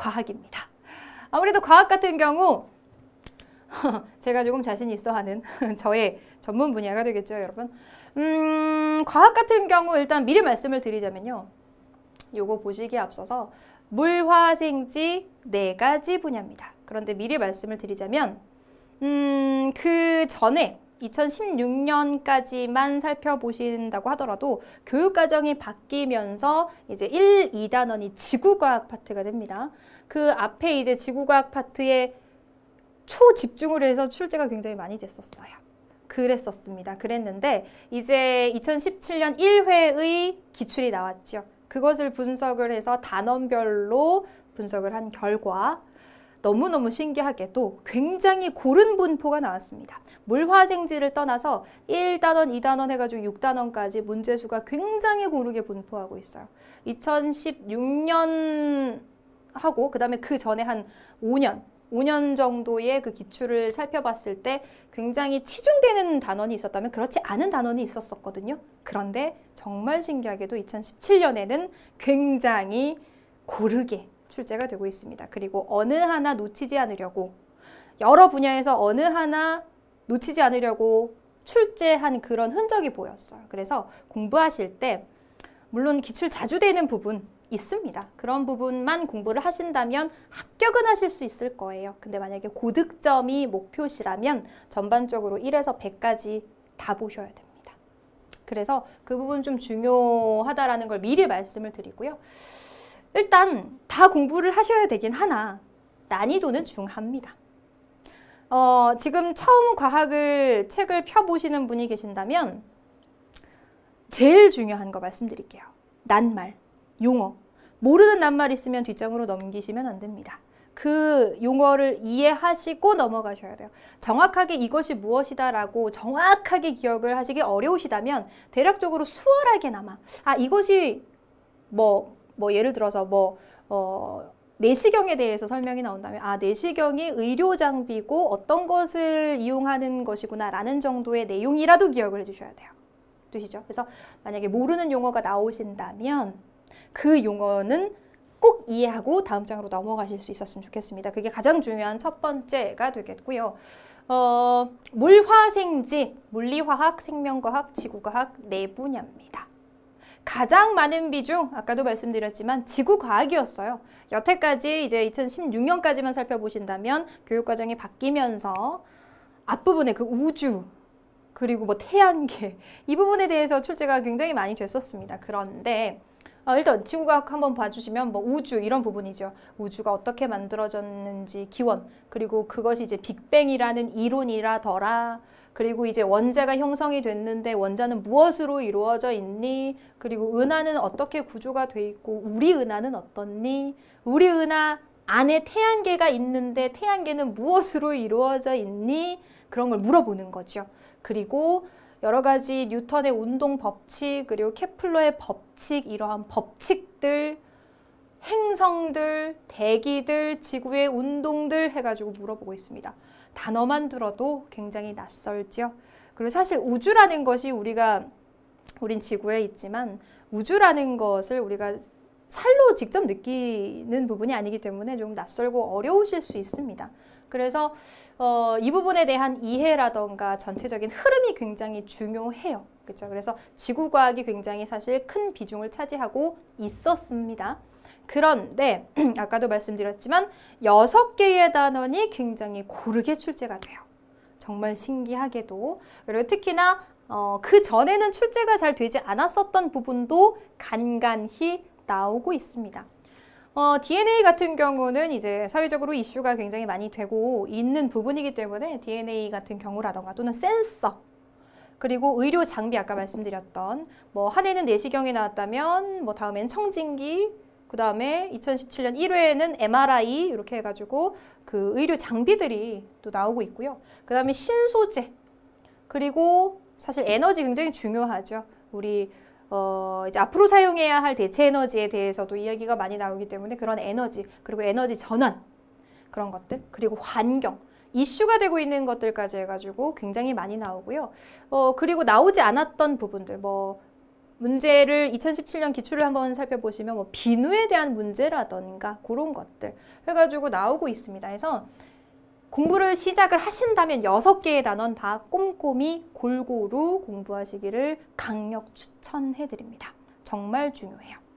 과학입니다. 아무래도 과학 같은 경우 제가 조금 자신 있어 하는 저의 전문 분야가 되겠죠, 여러분. 음, 과학 같은 경우 일단 미리 말씀을 드리자면요. 요거 보시기에 앞서서 물화생지 네 가지 분야입니다. 그런데 미리 말씀을 드리자면 음, 그 전에 2016년까지만 살펴보신다고 하더라도 교육과정이 바뀌면서 이제 1, 2단원이 지구과학 파트가 됩니다. 그 앞에 이제 지구과학 파트에 초집중을 해서 출제가 굉장히 많이 됐었어요. 그랬었습니다. 그랬는데 이제 2017년 1회의 기출이 나왔죠. 그것을 분석을 해서 단원별로 분석을 한 결과 너무너무 신기하게도 굉장히 고른 분포가 나왔습니다. 물화생지를 떠나서 1단원, 2단원 해가지고 6단원까지 문제수가 굉장히 고르게 분포하고 있어요. 2016년 하고 그 다음에 그 전에 한 5년 5년 정도의 그 기출을 살펴봤을 때 굉장히 치중되는 단원이 있었다면 그렇지 않은 단원이 있었었거든요. 그런데 정말 신기하게도 2017년에는 굉장히 고르게 출제가 되고 있습니다. 그리고 어느 하나 놓치지 않으려고 여러 분야에서 어느 하나 놓치지 않으려고 출제한 그런 흔적이 보였어요. 그래서 공부하실 때 물론 기출 자주 되는 부분 있습니다. 그런 부분만 공부를 하신다면 합격은 하실 수 있을 거예요. 근데 만약에 고득점이 목표시라면 전반적으로 1에서 100까지 다 보셔야 됩니다. 그래서 그 부분 좀 중요하다라는 걸 미리 말씀을 드리고요. 일단 다 공부를 하셔야 되긴 하나 난이도는 중합니다. 어, 지금 처음 과학을 책을 펴보시는 분이 계신다면 제일 중요한 거 말씀드릴게요. 낱말, 용어. 모르는 낱말 있으면 뒷장으로 넘기시면 안 됩니다. 그 용어를 이해하시고 넘어가셔야 돼요. 정확하게 이것이 무엇이다라고 정확하게 기억을 하시기 어려우시다면 대략적으로 수월하게나마 아 이것이 뭐뭐 예를 들어서 뭐 어, 내시경에 대해서 설명이 나온다면 아 내시경이 의료 장비고 어떤 것을 이용하는 것이구나 라는 정도의 내용이라도 기억을 해주셔야 돼요. 되시죠? 그래서 만약에 모르는 용어가 나오신다면 그 용어는 꼭 이해하고 다음 장으로 넘어가실 수 있었으면 좋겠습니다. 그게 가장 중요한 첫 번째가 되겠고요. 어, 물화생지, 물리화학, 생명과학, 지구과학 네 분야입니다. 가장 많은 비중 아까도 말씀드렸지만 지구과학이었어요. 여태까지 이제 2016년까지만 살펴보신다면 교육과정이 바뀌면서 앞부분에 그 우주 그리고 뭐 태양계 이 부분에 대해서 출제가 굉장히 많이 됐었습니다. 그런데 어, 일단 지구과학 한번 봐주시면 뭐 우주 이런 부분이죠. 우주가 어떻게 만들어졌는지 기원 그리고 그것이 이제 빅뱅이라는 이론이라더라 그리고 이제 원자가 형성이 됐는데 원자는 무엇으로 이루어져 있니? 그리고 은하는 어떻게 구조가 돼 있고 우리 은하는 어떻니? 우리 은하 안에 태양계가 있는데 태양계는 무엇으로 이루어져 있니? 그런 걸 물어보는 거죠. 그리고 여러 가지 뉴턴의 운동 법칙, 그리고 케플러의 법칙, 이러한 법칙들, 행성들, 대기들, 지구의 운동들 해가지고 물어보고 있습니다. 단어만 들어도 굉장히 낯설죠. 그리고 사실 우주라는 것이 우리가 우린 지구에 있지만 우주라는 것을 우리가 살로 직접 느끼는 부분이 아니기 때문에 좀 낯설고 어려우실 수 있습니다. 그래서 어, 이 부분에 대한 이해라던가 전체적인 흐름이 굉장히 중요해요. 그렇죠? 그래서 지구과학이 굉장히 사실 큰 비중을 차지하고 있었습니다. 그런데 아까도 말씀드렸지만 여섯 개의 단원이 굉장히 고르게 출제가 돼요. 정말 신기하게도 그리고 특히나 어, 그 전에는 출제가 잘 되지 않았었던 부분도 간간히 나오고 있습니다. 어, DNA 같은 경우는 이제 사회적으로 이슈가 굉장히 많이 되고 있는 부분이기 때문에 DNA 같은 경우라던가 또는 센서 그리고 의료 장비 아까 말씀드렸던 뭐한 해는 내시경이 네 나왔다면 뭐 다음엔 청진기 그 다음에 2017년 1회에는 MRI 이렇게 해가지고 그 의료 장비들이 또 나오고 있고요. 그 다음에 신소재 그리고 사실 에너지 굉장히 중요하죠. 우리 어, 이제 앞으로 사용해야 할 대체 에너지에 대해서도 이야기가 많이 나오기 때문에 그런 에너지, 그리고 에너지 전환, 그런 것들, 그리고 환경, 이슈가 되고 있는 것들까지 해가지고 굉장히 많이 나오고요. 어, 그리고 나오지 않았던 부분들, 뭐, 문제를 2017년 기출을 한번 살펴보시면 뭐 비누에 대한 문제라던가 그런 것들 해가지고 나오고 있습니다. 그래서 공부를 시작을 하신다면 여섯 개의 단원 다 꼼꼼히 골고루 공부하시기를 강력 추천해드립니다. 정말 중요해요.